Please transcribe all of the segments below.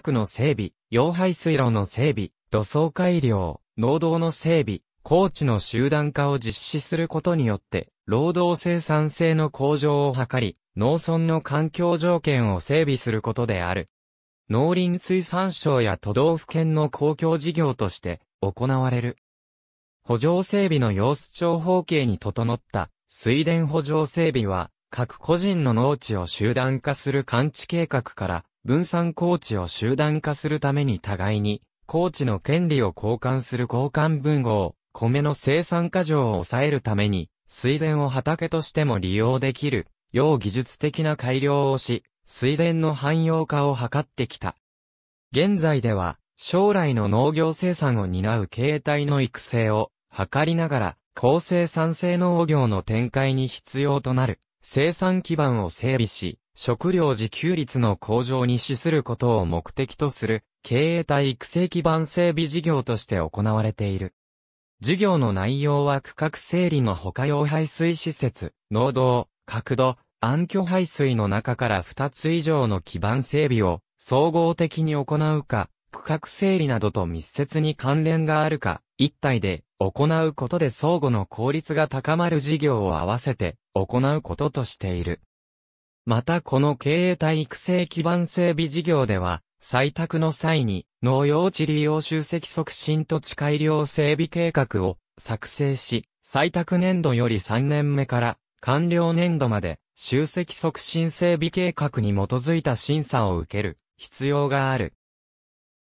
郭の整備、溶排水路の整備、土層改良、農道の整備、工地の集団化を実施することによって、労働生産性の向上を図り、農村の環境条件を整備することである。農林水産省や都道府県の公共事業として行われる。補助整備の様子長方形に整った水田補助整備は、各個人の農地を集団化する完治計画から分散工地を集団化するために互いに、工地の権利を交換する交換文号、米の生産過剰を抑えるために、水田を畑としても利用できる、要技術的な改良をし、水田の汎用化を図ってきた。現在では、将来の農業生産を担う形態の育成を図りながら、高生産性農業の展開に必要となる生産基盤を整備し、食料自給率の向上に資することを目的とする、経営体育成基盤整備事業として行われている。事業の内容は区画整理の他用排水施設、農道、角度、暗渠排水の中から2つ以上の基盤整備を総合的に行うか、区画整理などと密接に関連があるか、一体で行うことで相互の効率が高まる事業を合わせて行うこととしている。またこの経営体育成基盤整備事業では、採択の際に、農用地利用集積促進土地改良整備計画を作成し、採択年度より3年目から完了年度まで集積促進整備計画に基づいた審査を受ける必要がある。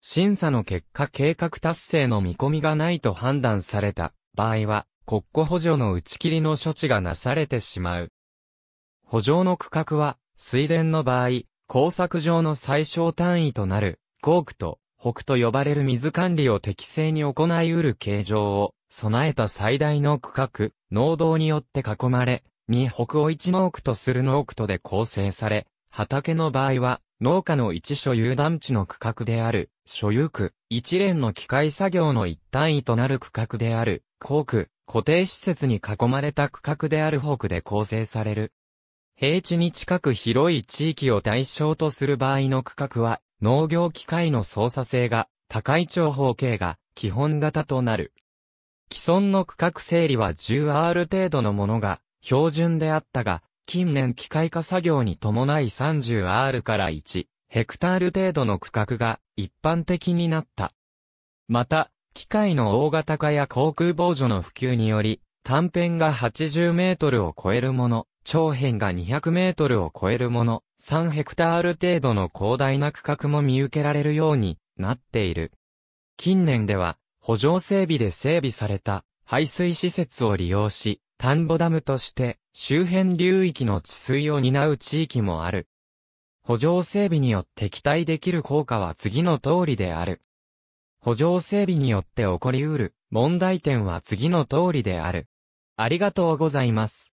審査の結果計画達成の見込みがないと判断された場合は国庫補助の打ち切りの処置がなされてしまう。補助の区画は、水田の場合、工作上の最小単位となる、合区と、北と呼ばれる水管理を適正に行い得る形状を、備えた最大の区画、農道によって囲まれ、に北を一農区とする農区とで構成され、畑の場合は、農家の一所有団地の区画である、所有区、一連の機械作業の一単位となる区画である、工区、固定施設に囲まれた区画である北区で構成される。平地に近く広い地域を対象とする場合の区画は、農業機械の操作性が高い長方形が基本型となる。既存の区画整理は 10R 程度のものが標準であったが、近年機械化作業に伴い 30R から1ヘクタール程度の区画が一般的になった。また、機械の大型化や航空防除の普及により、短辺が80メートルを超えるもの、長辺が200メートルを超えるもの、3ヘクタール程度の広大な区画も見受けられるようになっている。近年では、補助整備で整備された排水施設を利用し、田んぼダムとして周辺流域の治水を担う地域もある。補助整備によって期待できる効果は次の通りである。補助整備によって起こりうる問題点は次の通りである。ありがとうございます。